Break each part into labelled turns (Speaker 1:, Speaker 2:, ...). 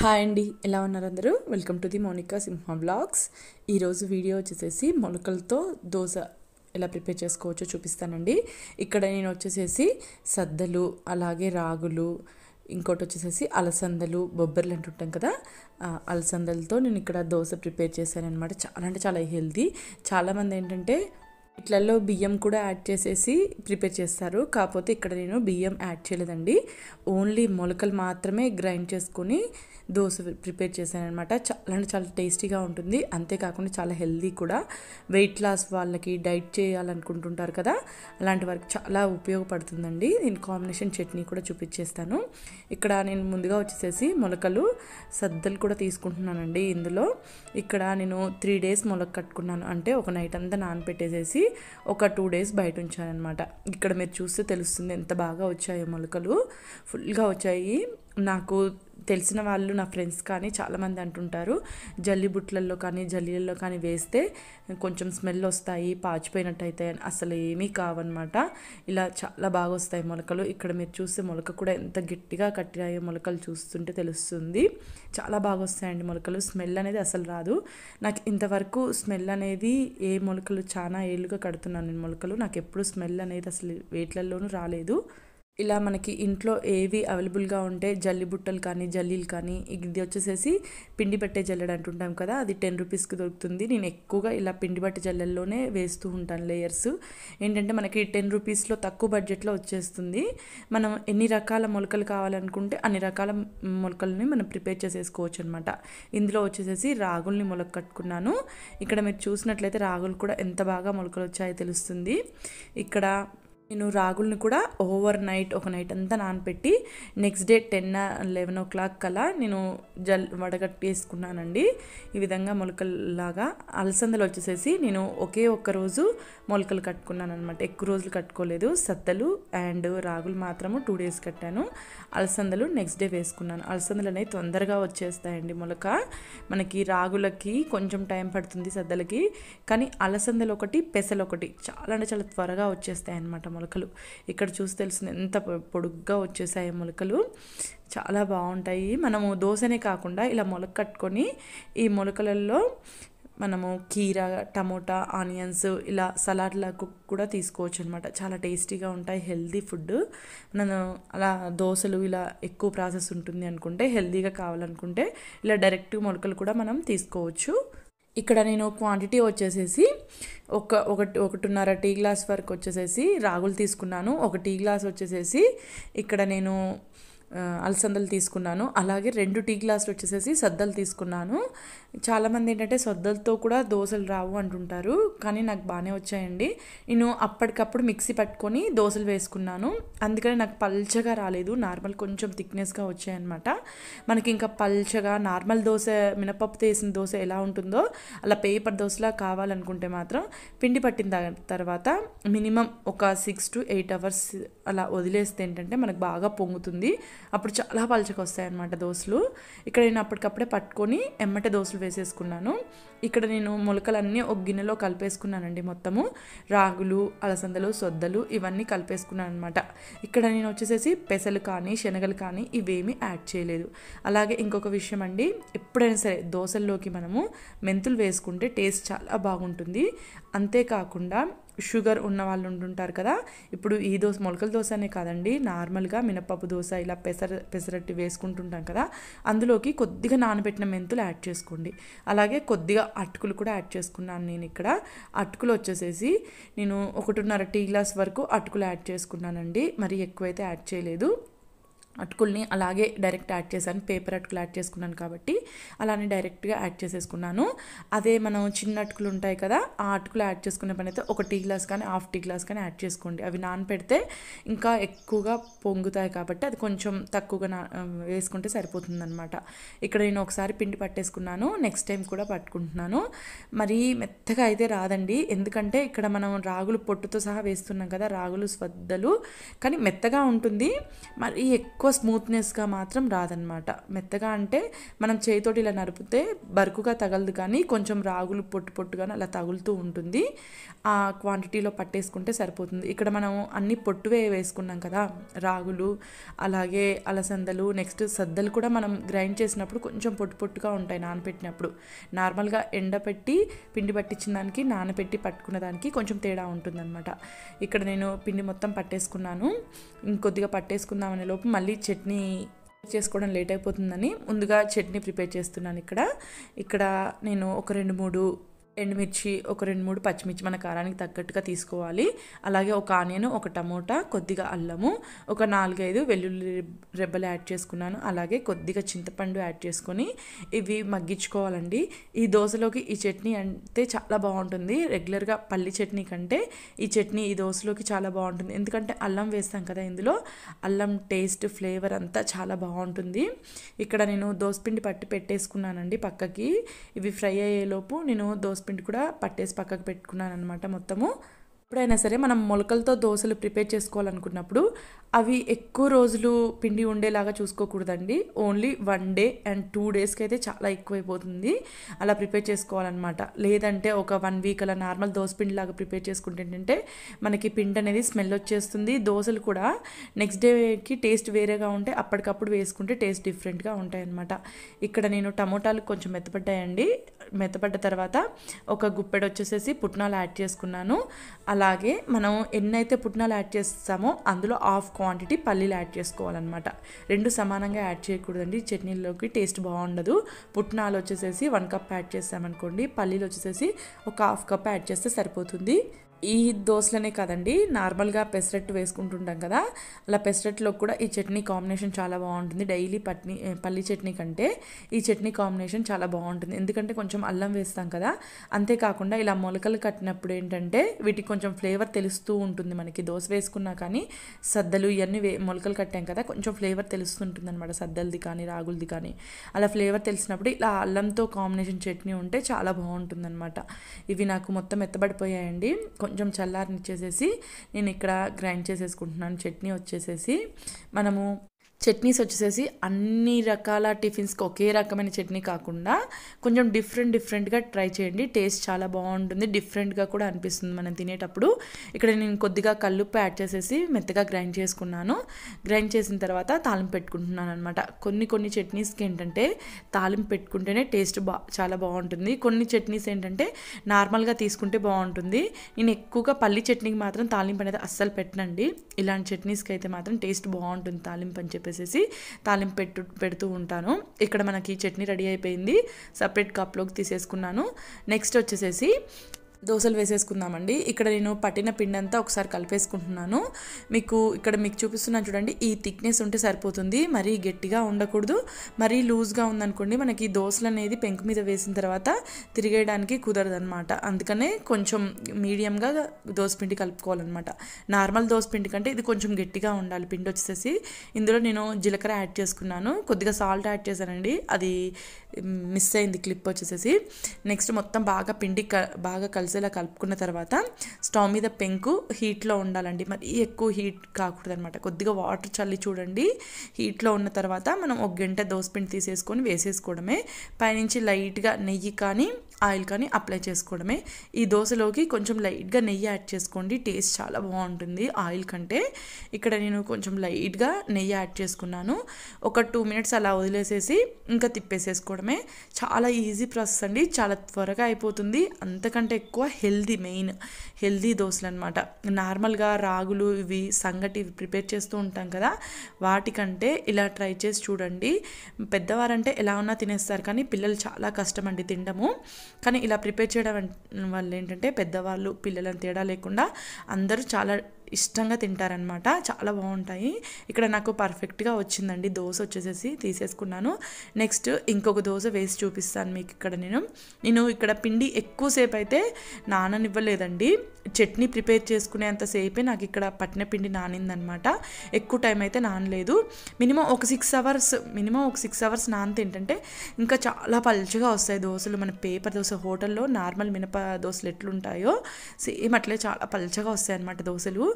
Speaker 1: hi అండి ఎలా ఉన్నారు అందరూ welcome to the Monika Simha blogs ఈరోజు వీడియో వచ్చేసేసి మొలకలతో దోశ ఎలా ప్రిపేర్ చేసుకోవచ్చో చూపిస్తానండి ఇక్కడ నేను వచ్చేసేసి సద్దలు అలాగే రాగులు ఇంకోటి వచ్చేసేసి అలసందలు బొబ్బర్లు అంటుంటాం కదా అలసందలతో నేను ఇక్కడ దోశ ప్రిపేర్ చేశాను అనమాట చాలా అంటే చాలా హెల్తీ చాలామంది ఏంటంటే ఇట్లలో బియ్యం కూడా యాడ్ చేసేసి ప్రిపేర్ చేస్తారు కాకపోతే ఇక్కడ నేను బియ్యం యాడ్ చేయలేదండి ఓన్లీ మొలకలు మాత్రమే గ్రైండ్ చేసుకొని దోశ ప్రిపేర్ చేశానమాట చాలా అంటే చాలా టేస్టీగా ఉంటుంది అంతేకాకుండా చాలా హెల్దీ కూడా వెయిట్ లాస్ వాళ్ళకి డైట్ చేయాలనుకుంటుంటారు కదా అలాంటి వారికి చాలా ఉపయోగపడుతుందండి నేను కాంబినేషన్ చట్నీ కూడా చూపించేస్తాను ఇక్కడ నేను ముందుగా వచ్చేసేసి మొలకలు సద్దలు కూడా తీసుకుంటున్నానండి ఇందులో ఇక్కడ నేను త్రీ డేస్ మొలక కట్టుకున్నాను అంటే ఒక నైట్ అంతా నానపెట్టేసేసి ఒక టూ డేస్ బయట ఉంచానమాట ఇక్కడ మీరు చూస్తే తెలుస్తుంది ఎంత బాగా వచ్చాయో మొలకలు ఫుల్గా వచ్చాయి నాకు తెలిసిన వాళ్ళు నా ఫ్రెండ్స్ కానీ చాలామంది అంటుంటారు జల్లి బుట్లల్లో కానీ జల్లీలలో కానీ వేస్తే కొంచెం స్మెల్ వస్తాయి పాచిపోయినట్టు అయితే అసలు ఏమీ కావన్నమాట ఇలా చాలా బాగా వస్తాయి మొలకలు ఇక్కడ మీరు చూస్తే మొలక కూడా ఎంత గట్టిగా కట్టినాయో మొలకలు చూస్తుంటే తెలుస్తుంది చాలా బాగా వస్తాయండి మొలకలు స్మెల్ అనేది అసలు రాదు నాకు ఇంతవరకు స్మెల్ అనేది ఏ మొలకలు చాలా ఏళ్ళుగా కడుతున్నాను నేను మొలకలు నాకు ఎప్పుడు స్మెల్ అనేది అసలు వేట్లలోనూ రాలేదు ఇలా మనకి ఇంట్లో ఏవి అవైలబుల్గా ఉంటే జల్లి బుట్టలు కానీ జల్లీలు కానీ ఇది వచ్చేసేసి పిండి పట్టే జల్లెడ అంటుంటాం కదా అది టెన్ రూపీస్కి దొరుకుతుంది నేను ఎక్కువగా ఇలా పిండి పట్టే జల్లెల్లోనే వేస్తూ ఉంటాను లేయర్స్ ఏంటంటే మనకి టెన్ రూపీస్లో తక్కువ బడ్జెట్లో వచ్చేస్తుంది మనం ఎన్ని రకాల మొలకలు కావాలనుకుంటే అన్ని రకాల మొలకల్ని మనం ప్రిపేర్ చేసేసుకోవచ్చు అనమాట ఇందులో వచ్చేసేసి రాగుల్ని మొలక కట్టుకున్నాను ఇక్కడ మీరు చూసినట్లయితే రాగులు కూడా ఎంత బాగా మొలకలు వచ్చాయో తెలుస్తుంది ఇక్కడ నేను రాగుల్ని కూడా ఓవర్ నైట్ ఒక నైట్ అంతా నానపెట్టి next day ten eleven o'clock కల్లా నేను జల్ వడగట్టి వేసుకున్నానండి ఈ విధంగా మొలకల్లాగా అలసందలు వచ్చేసేసి నేను ఒకే ఒక్క రోజు మొలకలు కట్టుకున్నాను అనమాట ఎక్కువ రోజులు కట్టుకోలేదు సత్తలు అండ్ రాగులు మాత్రము టూ డేస్ కట్టాను అలసందలు నెక్స్ట్ డే వేసుకున్నాను అలసందలు అనేవి తొందరగా వచ్చేస్తాయండి మొలక మనకి రాగులకి కొంచెం టైం పడుతుంది సద్దలకి కానీ అలసందలు ఒకటి పెసలు ఒకటి చాలా అంటే చాలా త్వరగా వచ్చేస్తాయి అనమాట మొలకలు ఇక్కడ చూసి తెలుస్తుంది ఎంత పొడుగ్గా వచ్చేసాయి మొలకలు చాలా బాగుంటాయి మనము దోశనే కాకుండా ఇలా మొలక కట్టుకొని ఈ మొలకలలో మనము కీర టమోటా ఆనియన్స్ ఇలా సలాడ్లకు కూడా తీసుకోవచ్చు అనమాట చాలా టేస్టీగా ఉంటాయి హెల్దీ ఫుడ్ మనం అలా దోశలు ఇలా ఎక్కువ ప్రాసెస్ ఉంటుంది అనుకుంటే హెల్దీగా కావాలనుకుంటే ఇలా డైరెక్ట్ మొలకలు కూడా మనం తీసుకోవచ్చు ఇక్కడ నేను క్వాంటిటీ వచ్చేసేసి ఒక ఒకటి ఒకటిన్నర టీ గ్లాస్ వరకు వచ్చేసేసి రాగులు తీసుకున్నాను ఒక టీ గ్లాస్ వచ్చేసేసి ఇక్కడ నేను అలసందలు తీసుకున్నాను అలాగే రెండు టీ గ్లాసులు వచ్చేసేసి సద్దలు తీసుకున్నాను చాలామంది ఏంటంటే సద్దలతో కూడా దోశలు రావు అంటుంటారు కానీ నాకు బాగానే వచ్చాయండి నేను అప్పటికప్పుడు మిక్సీ పట్టుకొని దోశలు వేసుకున్నాను అందుకని నాకు పల్చగా రాలేదు నార్మల్ కొంచెం థిక్నెస్గా వచ్చాయన్నమాట మనకి ఇంకా పల్చగా నార్మల్ దోశ మినపప్పు వేసిన దోశ ఎలా ఉంటుందో అలా పేపర్ దోశలా కావాలనుకుంటే మాత్రం పిండి పట్టిన తర్వాత మినిమం ఒక సిక్స్ టు ఎయిట్ అవర్స్ అలా వదిలేస్తే ఏంటంటే మనకు బాగా పొంగుతుంది అప్పుడు చాలా పలచగా వస్తాయి అనమాట దోశలు ఇక్కడ నేను అప్పటికప్పుడే పట్టుకొని ఎమ్మటే దోశలు వేసేసుకున్నాను ఇక్కడ నేను మొలకలన్నీ ఒక గిన్నెలో కలిపేసుకున్నానండి మొత్తము రాగులు అలసందలు సొద్దలు ఇవన్నీ కలిపేసుకున్నాను అనమాట ఇక్కడ నేను వచ్చేసేసి పెసలు కానీ శనగలు కానీ ఇవేమీ యాడ్ చేయలేదు అలాగే ఇంకొక విషయం అండి ఎప్పుడైనా సరే దోశల్లోకి మనము మెంతులు వేసుకుంటే టేస్ట్ చాలా బాగుంటుంది అంతేకాకుండా షుగర్ ఉన్న వాళ్ళు ఉంటుంటారు కదా ఇప్పుడు ఈ దోశ మొలకల దోశనే కాదండి నార్మల్గా మినప్పప్పు దోశ ఇలా పెసర పెసరట్టి వేసుకుంటుంటాం కదా అందులోకి కొద్దిగా నానబెట్టిన మెంతులు యాడ్ చేసుకోండి అలాగే కొద్దిగా అటుకులు కూడా యాడ్ చేసుకున్నాను నేను ఇక్కడ అటుకులు వచ్చేసేసి నేను ఒకటిన్నర టీ గ్లాస్ వరకు అటుకులు యాడ్ చేసుకున్నానండి మరి ఎక్కువైతే యాడ్ చేయలేదు అటుకుల్ని అలాగే డైరెక్ట్ యాడ్ చేశాను పేపర్ అటుకులు యాడ్ చేసుకున్నాను కాబట్టి అలానే డైరెక్ట్గా యాడ్ చేసేసుకున్నాను అదే మనం చిన్న అటుకులు ఉంటాయి కదా ఆ అటుకులు యాడ్ చేసుకునే పని అయితే ఒక టీ గ్లాస్ కానీ హాఫ్ టీ గ్లాస్ కానీ యాడ్ చేసుకోండి అవి నానపెడితే ఇంకా ఎక్కువగా పొంగుతాయి కాబట్టి అది కొంచెం తక్కువగా నా వేసుకుంటే సరిపోతుందనమాట ఇక్కడ నేను ఒకసారి పిండి పట్టేసుకున్నాను నెక్స్ట్ టైం కూడా పట్టుకుంటున్నాను మరి మెత్తగా అయితే రాదండి ఎందుకంటే ఇక్కడ మనం రాగులు పొట్టుతో సహా వేస్తున్నాం కదా రాగులు స్వద్దలు కానీ మెత్తగా ఉంటుంది మరి ఎక్కువ ఎక్కువ స్మూత్నెస్గా మాత్రం రాదనమాట మెత్తగా అంటే మనం చేతితోటి ఇలా నరిపితే బరుకుగా తగలదు కానీ కొంచెం రాగులు పొట్టు పొట్టుగానే అలా తగులుతూ ఉంటుంది ఆ క్వాంటిటీలో పట్టేసుకుంటే సరిపోతుంది ఇక్కడ మనం అన్ని పొట్టువే వేసుకున్నాం కదా రాగులు అలాగే అలసందలు నెక్స్ట్ సద్దలు కూడా మనం గ్రైండ్ చేసినప్పుడు కొంచెం పొట్టు పొట్టుగా ఉంటాయి నానపెట్టినప్పుడు నార్మల్గా ఎండపెట్టి పిండి పట్టించిన దానికి నానపెట్టి పట్టుకున్న దానికి కొంచెం తేడా ఉంటుందన్నమాట ఇక్కడ నేను పిండి మొత్తం పట్టేసుకున్నాను ఇంకొద్దిగా పట్టేసుకుందామనే లోపు మళ్ళీ చట్నీ చేసుకోవడం లేట్ అయిపోతుందని ముందుగా చట్నీ ప్రిపేర్ చేస్తున్నాను ఇక్కడ ఇక్కడ నేను ఒక రెండు మూడు ఎండుమిర్చి ఒక రెండు మూడు పచ్చిమిర్చి మన కారానికి తగ్గట్టుగా తీసుకోవాలి అలాగే ఒక ఆనియన్ ఒక టమోటా కొద్దిగా అల్లము ఒక నాలుగైదు వెల్లుల్లి రెబ్బలు యాడ్ చేసుకున్నాను అలాగే కొద్దిగా చింతపండు యాడ్ చేసుకొని ఇవి మగ్గించుకోవాలండి ఈ దోశలోకి ఈ చట్నీ అంటే చాలా బాగుంటుంది రెగ్యులర్గా పల్లి చట్నీ కంటే ఈ చట్నీ ఈ దోశలోకి చాలా బాగుంటుంది ఎందుకంటే అల్లం వేస్తాం కదా ఇందులో అల్లం టేస్ట్ ఫ్లేవర్ అంతా చాలా బాగుంటుంది ఇక్కడ నేను దోశపిండి పట్టి పెట్టేసుకున్నానండి పక్కకి ఇవి ఫ్రై అయ్యేలోపు నేను దోశ పిండి కూడా పట్టేసి పక్కకు పెట్టుకున్నాను అనమాట మొత్తము ఎప్పుడైనా సరే మనం మొలకలతో దోశలు ప్రిపేర్ చేసుకోవాలనుకున్నప్పుడు అవి ఎక్కువ రోజులు పిండి ఉండేలాగా చూసుకోకూడదండి only one day and two డేస్కి అయితే చాలా ఎక్కువైపోతుంది అలా ప్రిపేర్ చేసుకోవాలన్నమాట లేదంటే ఒక వన్ వీక్ అలా నార్మల్ దోశ పిండి లాగా ప్రిపేర్ చేసుకుంటే ఏంటంటే మనకి పిండి అనేది స్మెల్ వచ్చేస్తుంది దోశలు కూడా నెక్స్ట్ డేకి టేస్ట్ వేరేగా ఉంటే అప్పటికప్పుడు వేసుకుంటే టేస్ట్ డిఫరెంట్గా ఉంటాయన్నమాట ఇక్కడ నేను టమోటాలు కొంచెం మెత్తపడ్డాయండి మెత్తపడ్డ తర్వాత ఒక గుప్పెడు వచ్చేసేసి పుట్నాలు యాడ్ చేసుకున్నాను అలా అలాగే మనం ఎన్నైతే పుట్నాలు యాడ్ చేస్తామో అందులో హాఫ్ క్వాంటిటీ పల్లీలు యాడ్ చేసుకోవాలన్నమాట రెండు సమానంగా యాడ్ చేయకూడదండి చట్నీలోకి టేస్ట్ బాగుండదు పుట్నాలు వచ్చేసేసి వన్ కప్ యాడ్ చేస్తామనుకోండి పల్లీలు వచ్చేసేసి ఒక హాఫ్ కప్ యాడ్ చేస్తే సరిపోతుంది ఈ దోశలనే కాదండి నార్మల్గా పెసరెట్ వేసుకుంటుంటాం కదా అలా పెసరెట్లో కూడా ఈ చట్నీ కాంబినేషన్ చాలా బాగుంటుంది డైలీ పట్ని పల్లి చట్నీ కంటే ఈ చట్నీ కాంబినేషన్ చాలా బాగుంటుంది ఎందుకంటే కొంచెం అల్లం వేస్తాం కదా అంతేకాకుండా ఇలా మొలకలు కట్టినప్పుడు ఏంటంటే వీటికి కొంచెం ఫ్లేవర్ తెలుస్తూ ఉంటుంది మనకి దోశ వేసుకున్నా కానీ సద్దలు ఇవన్నీ వే మొలకలు కట్టాం కదా కొంచెం ఫ్లేవర్ తెలుస్తుంటుంది అనమాట సద్దలది కానీ రాగులది కానీ అలా ఫ్లేవర్ తెలిసినప్పుడు ఇలా అల్లంతో కాంబినేషన్ చట్నీ ఉంటే చాలా అనమాట ఇవి నాకు మొత్తం ఎత్తబడిపోయాయండి కొంచెం చల్లారనిచ్చేసేసి నేను ఇక్కడ గ్రైండ్ చేసేసుకుంటున్నాను చట్నీ వచ్చేసేసి మనము చట్నీస్ వచ్చేసేసి అన్ని రకాల టిఫిన్స్కి ఒకే రకమైన చట్నీ కాకుండా కొంచెం డిఫరెంట్ డిఫరెంట్గా ట్రై చేయండి టేస్ట్ చాలా బాగుంటుంది డిఫరెంట్గా కూడా అనిపిస్తుంది మనం తినేటప్పుడు ఇక్కడ నేను కొద్దిగా కల్లుప్పు యాడ్ చేసేసి మెత్తగా గ్రైండ్ చేసుకున్నాను గ్రైండ్ చేసిన తర్వాత తాలింపు పెట్టుకుంటున్నాను అనమాట కొన్ని కొన్ని చట్నీస్కి ఏంటంటే తాలింపు పెట్టుకుంటేనే టేస్ట్ బా చాలా బాగుంటుంది కొన్ని చట్నీస్ ఏంటంటే నార్మల్గా తీసుకుంటే బాగుంటుంది నేను ఎక్కువగా పల్లి చట్నీకి మాత్రం తాలింపు అనేది అస్సలు పెట్టనండి ఇలాంటి చట్నీస్కి అయితే మాత్రం టేస్ట్ బాగుంటుంది తాలింపు అని చెప్పేసి చేసేసి తాలింపు పెట్టు పెడుతూ ఉంటాను ఇక్కడ మనకి చట్నీ రెడీ అయిపోయింది సపరేట్ కప్లోకి తీసేసుకున్నాను నెక్స్ట్ వచ్చేసేసి దోశలు వేసేసుకుందామండి ఇక్కడ నేను పట్టిన పిండి అంతా ఒకసారి కలిపేసుకుంటున్నాను మీకు ఇక్కడ మీకు చూపిస్తున్నాను చూడండి ఈ థిక్నెస్ ఉంటే సరిపోతుంది మరీ గట్టిగా ఉండకూడదు మరీ లూజ్గా ఉందనుకోండి మనకి దోశలు అనేది పెంకు మీద వేసిన తర్వాత తిరిగేయడానికి కుదరదనమాట అందుకనే కొంచెం మీడియంగా పిండి కలుపుకోవాలన్నమాట నార్మల్ పిండి కంటే ఇది కొంచెం గట్టిగా ఉండాలి పిండి వచ్చేసి ఇందులో నేను జీలకర్ర యాడ్ చేసుకున్నాను కొద్దిగా సాల్ట్ యాడ్ చేశానండి అది మిస్ అయింది క్లిప్ వచ్చేసేసి నెక్స్ట్ మొత్తం బాగా పిండి బాగా కలిసేలా కలుపుకున్న తర్వాత స్టవ్ మీద పెంకు హీట్లో ఉండాలండి మరి ఎక్కువ హీట్ కాకూడదు అనమాట కొద్దిగా వాటర్ చల్లి చూడండి హీట్లో ఉన్న తర్వాత మనం ఒక గంట పిండి తీసేసుకొని వేసేసుకోవడమే పైనుంచి లైట్గా నెయ్యి కానీ ఆయిల్ కానీ అప్లై చేసుకోవడమే ఈ దోశలోకి కొంచెం లైట్గా నెయ్యి యాడ్ చేసుకోండి టేస్ట్ చాలా బాగుంటుంది ఆయిల్ కంటే ఇక్కడ నేను కొంచెం లైట్గా నెయ్యి యాడ్ చేసుకున్నాను ఒక టూ మినిట్స్ అలా వదిలేసేసి ఇంకా తిప్పేసేసుకోవడమే చాలా ఈజీ ప్రాసెస్ అండి చాలా త్వరగా అయిపోతుంది అంతకంటే ఎక్కువ హెల్దీ మెయిన్ హెల్దీ దోశలు అనమాట నార్మల్గా రాగులు ఇవి సంగటి ప్రిపేర్ చేస్తూ ఉంటాం కదా వాటికంటే ఇలా ట్రై చేసి చూడండి పెద్దవారంటే ఎలా ఉన్నా తినేస్తారు కానీ పిల్లలు చాలా కష్టం అండి తినడము కానీ ఇలా ప్రిపేర్ చేయడం వల్ల ఏంటంటే పెద్దవాళ్ళు పిల్లలను తేడా లేకుండా అందరూ చాలా ఇష్టంగా తింటారనమాట చాలా బాగుంటాయి ఇక్కడ నాకు పర్ఫెక్ట్గా వచ్చిందండి దోశ వచ్చేసేసి తీసేసుకున్నాను నెక్స్ట్ ఇంకొక దోశ వేసి చూపిస్తాను మీకు ఇక్కడ నేను నేను ఇక్కడ పిండి ఎక్కువసేపు అయితే నాననివ్వలేదండి చట్నీ ప్రిపేర్ చేసుకునేంతసేపే నాకు ఇక్కడ పట్టిన పిండి నానిందనమాట ఎక్కువ టైం అయితే నానలేదు మినిమం ఒక సిక్స్ అవర్స్ మినిమం ఒక సిక్స్ అవర్స్ నానితే ఏంటంటే ఇంకా చాలా పలుచగా వస్తాయి దోశలు మన పేపర్ దోశ హోటల్లో నార్మల్ మినప దోశలు ఎట్లుంటాయో సేమ్ అట్లే చాలా పలుచగా వస్తాయి అనమాట దోశలు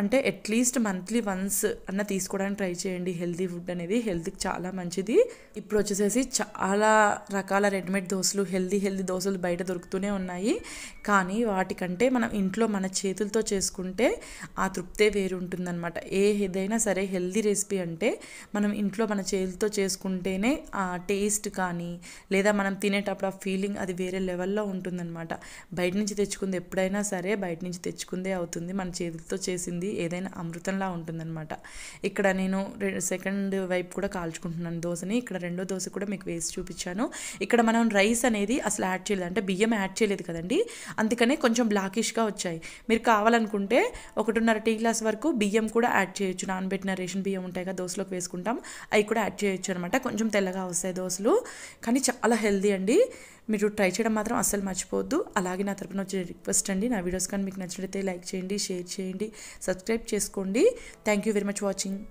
Speaker 1: అంటే అట్లీస్ట్ మంత్లీ వన్స్ అన్న తీసుకోవడానికి ట్రై చేయండి హెల్దీ ఫుడ్ అనేది హెల్త్కి చాలా మంచిది ఇప్పుడు వచ్చేసేసి చాలా రకాల రెడీమేడ్ దోశలు హెల్దీ హెల్దీ దోశలు బయట దొరుకుతూనే ఉన్నాయి కానీ వాటికంటే మనం ఇంట్లో మన చేతులతో చేసుకుంటే ఆ తృప్తే వేరు ఉంటుందన్నమాట ఏ ఏదైనా సరే హెల్దీ రెసిపీ అంటే మనం ఇంట్లో మన చేతులతో చేసుకుంటేనే ఆ టేస్ట్ కానీ లేదా మనం తినేటప్పుడు ఆ ఫీలింగ్ అది వేరే లెవెల్లో ఉంటుందన్నమాట బయట నుంచి తెచ్చుకుంది ఎప్పుడైనా సరే బయట నుంచి తెచ్చుకుందే అవుతుంది మన చేతులతో మిక్స్తో చేసింది ఏదైనా అమృతంలా ఉంటుందన్నమాట ఇక్కడ నేను సెకండ్ వైపు కూడా కాల్చుకుంటున్నాను దోశని ఇక్కడ రెండో దోశ కూడా మీకు వేసి చూపించాను ఇక్కడ మనం రైస్ అనేది అసలు యాడ్ చేయలేదు అంటే బియ్యం యాడ్ చేయలేదు కదండి అందుకనే కొంచెం బ్లాకిష్గా వచ్చాయి మీరు కావాలనుకుంటే ఒకటిన్నర టీ గ్లాస్ వరకు బియ్యం కూడా యాడ్ చేయొచ్చు నాన్బెట్టిన రేషన్ బియ్యం ఉంటాయి కదా దోశలోకి వేసుకుంటాం అవి కూడా యాడ్ చేయొచ్చు అనమాట కొంచెం తెల్లగా వస్తాయి దోశలు కానీ చాలా హెల్దీ అండి మీరు ట్రై చేయడం మాత్రం అస్సలు మర్చిపోవద్దు అలాగే నా తరపున వచ్చే రిక్వెస్ట్ అండి నా వీడియోస్ కానీ మీకు నచ్చినట్లయితే లైక్ చేయండి షేర్ చేయండి సబ్స్క్రైబ్ చేసుకోండి thank you very much watching